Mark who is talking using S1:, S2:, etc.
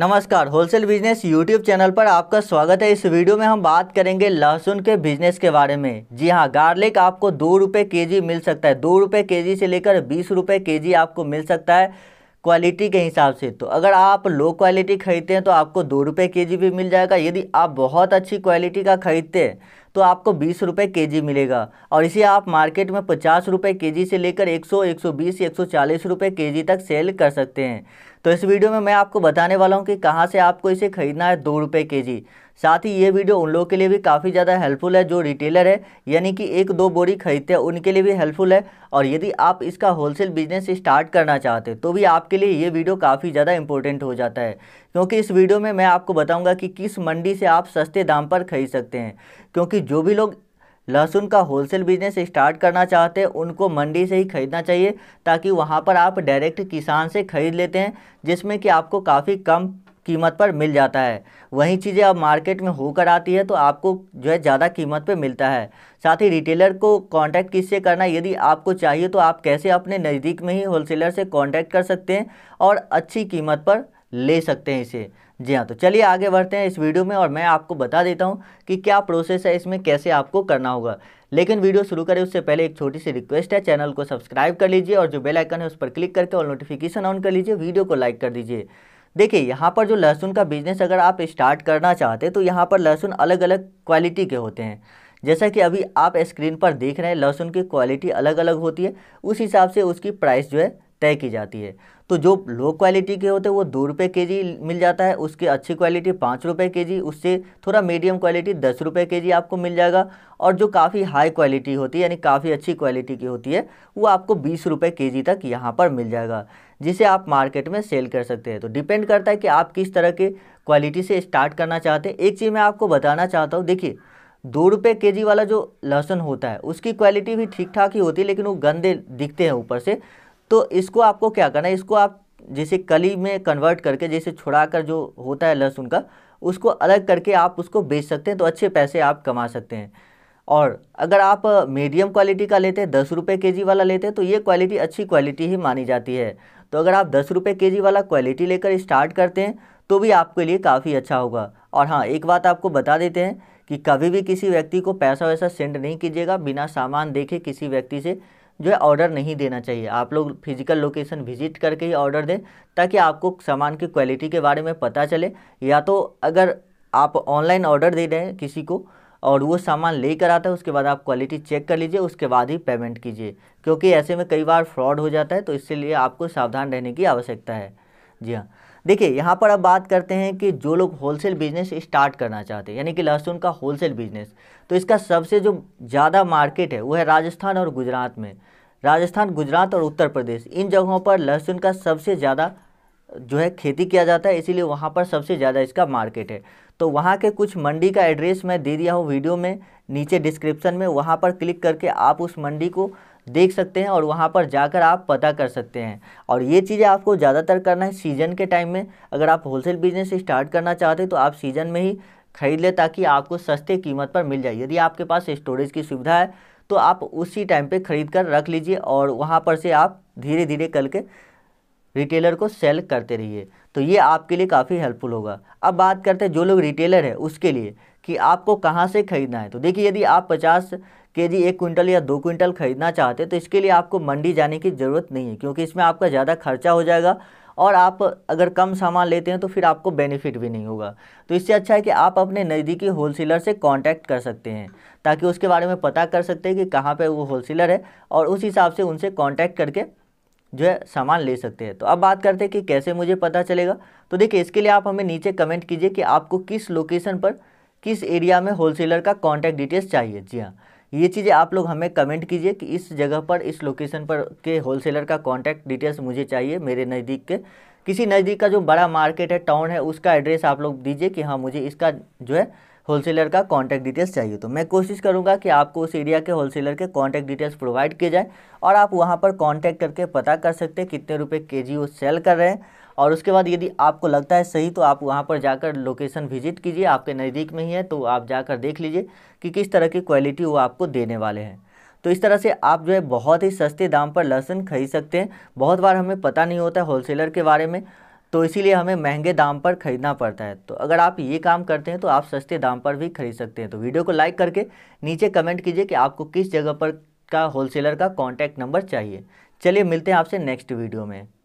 S1: नमस्कार wholesale business YouTube channel पर आपका स्वागत है इस वीडियो में हम बात करेंगे लहसुन के बिजनेस के बारे में जी हाँ गार्लिक आपको दो रुपये के मिल सकता है दो रुपये के से लेकर बीस रुपये के आपको मिल सकता है क्वालिटी के हिसाब से तो अगर आप लो क्वालिटी खरीदते हैं तो आपको दो रुपये के भी मिल जाएगा यदि आप बहुत अच्छी क्वालिटी का खरीदते हैं तो आपको बीस रुपये के जी मिलेगा और इसे आप मार्केट में पचास रुपये के जी से लेकर एक सौ एक सौ बीस एक सौ चालीस रुपये के जी तक सेल कर सकते हैं तो इस वीडियो में मैं आपको बताने वाला हूँ कि कहाँ से आपको इसे ख़रीदना है दो रुपये के जी साथ ही ये वीडियो उन लोगों के लिए भी काफ़ी ज़्यादा हेल्पफुल है जो रिटेलर है यानी कि एक दो बोरी खरीदते हैं उनके लिए भी हेल्पफुल है और यदि आप इसका होलसेल बिजनेस स्टार्ट करना चाहते हैं तो भी आपके लिए ये वीडियो काफ़ी ज़्यादा इंपॉर्टेंट हो जाता है क्योंकि इस वीडियो में मैं आपको बताऊँगा कि किस मंडी से आप सस्ते दाम पर खरीद सकते हैं क्योंकि जो भी लोग लहसुन का होलसेल बिजनेस स्टार्ट करना चाहते हैं उनको मंडी से ही ख़रीदना चाहिए ताकि वहाँ पर आप डायरेक्ट किसान से ख़रीद लेते हैं जिसमें कि आपको काफ़ी कम कीमत पर मिल जाता है वही चीज़ें अब मार्केट में होकर आती है तो आपको जो है ज़्यादा कीमत पे मिलता है साथ ही रिटेलर को कांटेक्ट किससे करना यदि आपको चाहिए तो आप कैसे अपने नज़दीक में ही होलसेलर से कांटेक्ट कर सकते हैं और अच्छी कीमत पर ले सकते हैं इसे जी हाँ तो चलिए आगे बढ़ते हैं इस वीडियो में और मैं आपको बता देता हूँ कि क्या प्रोसेस है इसमें कैसे आपको करना होगा लेकिन वीडियो शुरू करें उससे पहले एक छोटी सी रिक्वेस्ट है चैनल को सब्सक्राइब कर लीजिए और जो बेल आइकन है उस पर क्लिक करके और नोटिफिकेशन ऑन कर लीजिए वीडियो को लाइक कर दीजिए देखिए यहाँ पर जो लहसुन का बिजनेस अगर आप स्टार्ट करना चाहते तो यहाँ पर लहसुन अलग अलग क्वालिटी के होते हैं जैसा कि अभी आप स्क्रीन पर देख रहे हैं लहसुन की क्वालिटी अलग अलग होती है उस हिसाब से उसकी प्राइस जो है तय की जाती है तो जो लो क्वालिटी के होते हैं वो दो रुपये के जी मिल जाता है उसकी अच्छी क्वालिटी पाँच रुपये के जी उससे थोड़ा मीडियम क्वालिटी दस रुपये के जी आपको मिल जाएगा और जो काफ़ी हाई क्वालिटी होती है यानी काफ़ी अच्छी क्वालिटी की होती है वो आपको बीस रुपये के जी तक यहाँ पर मिल जाएगा जिसे आप मार्केट में सेल कर सकते हैं तो डिपेंड करता है कि आप किस तरह के क्वालिटी से स्टार्ट करना चाहते हैं एक चीज़ मैं आपको बताना चाहता हूँ देखिए दो रुपये के जी वाला जो लहसुन होता है उसकी क्वालिटी भी ठीक ठाक ही होती है लेकिन वो गंदे दिखते हैं ऊपर से तो इसको आपको क्या करना है इसको आप जैसे कली में कन्वर्ट करके जैसे छुड़ा कर जो होता है लहसुन का उसको अलग करके आप उसको बेच सकते हैं तो अच्छे पैसे आप कमा सकते हैं और अगर आप मीडियम क्वालिटी का लेते हैं दस रुपये के जी वाला लेते हैं तो ये क्वालिटी अच्छी क्वालिटी ही मानी जाती है तो अगर आप दस रुपये के जी वाला क्वालिटी लेकर स्टार्ट करते हैं तो भी आपके लिए काफ़ी अच्छा होगा और हाँ एक बात आपको बता देते हैं कि कभी भी किसी व्यक्ति को पैसा वैसा सेंड नहीं कीजिएगा बिना सामान देखे किसी व्यक्ति से जो है ऑर्डर नहीं देना चाहिए आप लोग फिजिकल लोकेशन विजिट करके ही ऑर्डर दें ताकि आपको सामान की क्वालिटी के बारे में पता चले या तो अगर आप ऑनलाइन ऑर्डर दे रहे हैं किसी को और वो सामान लेकर आता है उसके बाद आप क्वालिटी चेक कर लीजिए उसके बाद ही पेमेंट कीजिए क्योंकि ऐसे में कई बार फ्रॉड हो जाता है तो इसलिए आपको सावधान रहने की आवश्यकता है जी हाँ देखिए यहाँ पर अब बात करते हैं कि जो लोग होलसेल बिजनेस स्टार्ट करना चाहते हैं यानी कि लहसुन का होलसेल बिजनेस तो इसका सबसे जो ज़्यादा मार्केट है वो है राजस्थान और गुजरात में राजस्थान गुजरात और उत्तर प्रदेश इन जगहों पर लहसुन का सबसे ज़्यादा जो है खेती किया जाता है इसीलिए वहाँ पर सबसे ज़्यादा इसका मार्केट है तो वहाँ के कुछ मंडी का एड्रेस मैं दे दिया हूँ वीडियो में नीचे डिस्क्रिप्शन में वहाँ पर क्लिक करके आप उस मंडी को देख सकते हैं और वहाँ पर जाकर आप पता कर सकते हैं और ये चीज़ें आपको ज़्यादातर करना है सीजन के टाइम में अगर आप होलसेल बिजनेस स्टार्ट करना चाहते हैं तो आप सीजन में ही खरीद लें ताकि आपको सस्ते कीमत पर मिल जाए यदि आपके पास स्टोरेज की सुविधा है तो आप उसी टाइम पर खरीद कर रख लीजिए और वहाँ पर से आप धीरे धीरे करके रिटेलर को सेल करते रहिए तो ये आपके लिए काफ़ी हेल्पफुल होगा अब बात करते हैं जो लोग रिटेलर है उसके लिए कि आपको कहाँ से ख़रीदना है तो देखिए यदि आप पचास के जी एक क्विंटल या दो क्विंटल खरीदना चाहते हैं तो इसके लिए आपको मंडी जाने की ज़रूरत नहीं है क्योंकि इसमें आपका ज़्यादा खर्चा हो जाएगा और आप अगर कम सामान लेते हैं तो फिर आपको बेनिफिट भी नहीं होगा तो इससे अच्छा है कि आप अपने नज़दीकी होलसेलर से कांटेक्ट कर सकते हैं ताकि उसके बारे में पता कर सकते हैं कि कहाँ पर वो होलसेलर है और उस हिसाब से उनसे कांटेक्ट करके जो है सामान ले सकते हैं तो अब बात करते हैं कि कैसे मुझे पता चलेगा तो देखिए इसके लिए आप हमें नीचे कमेंट कीजिए कि आपको किस लोकेशन पर किस एरिया में होलसेलर का कॉन्टैक्ट डिटेल्स चाहिए जी हाँ ये चीज़ें आप लोग हमें कमेंट कीजिए कि इस जगह पर इस लोकेशन पर के होलसेलर का कॉन्टैक्ट डिटेल्स मुझे चाहिए मेरे नज़दीक के किसी नज़दीक का जो बड़ा मार्केट है टाउन है उसका एड्रेस आप लोग दीजिए कि हाँ मुझे इसका जो है होलसेलर का कॉन्टैक्ट डिटेल्स चाहिए तो मैं कोशिश करूँगा कि आपको उस एरिया के होलसेलर के कॉन्टैक्ट डिटेल्स प्रोवाइड किए जाए और आप वहाँ पर कॉन्टैक्ट करके पता कर सकते हैं कितने रुपये के जी वो सेल कर रहे हैं और उसके बाद यदि आपको लगता है सही तो आप वहाँ पर जाकर लोकेशन विजिट कीजिए आपके नज़दीक में ही है तो आप जाकर देख लीजिए कि किस तरह की क्वालिटी वो आपको देने वाले हैं तो इस तरह से आप जो है बहुत ही सस्ते दाम पर लहसुन खरीद सकते हैं बहुत बार हमें पता नहीं होता होलसेलर के बारे में तो इसीलिए हमें महंगे दाम पर खरीदना पड़ता है तो अगर आप ये काम करते हैं तो आप सस्ते दाम पर भी खरीद सकते हैं तो वीडियो को लाइक करके नीचे कमेंट कीजिए कि आपको किस जगह पर का होलसेलर का कॉन्टैक्ट नंबर चाहिए चलिए मिलते हैं आपसे नेक्स्ट वीडियो में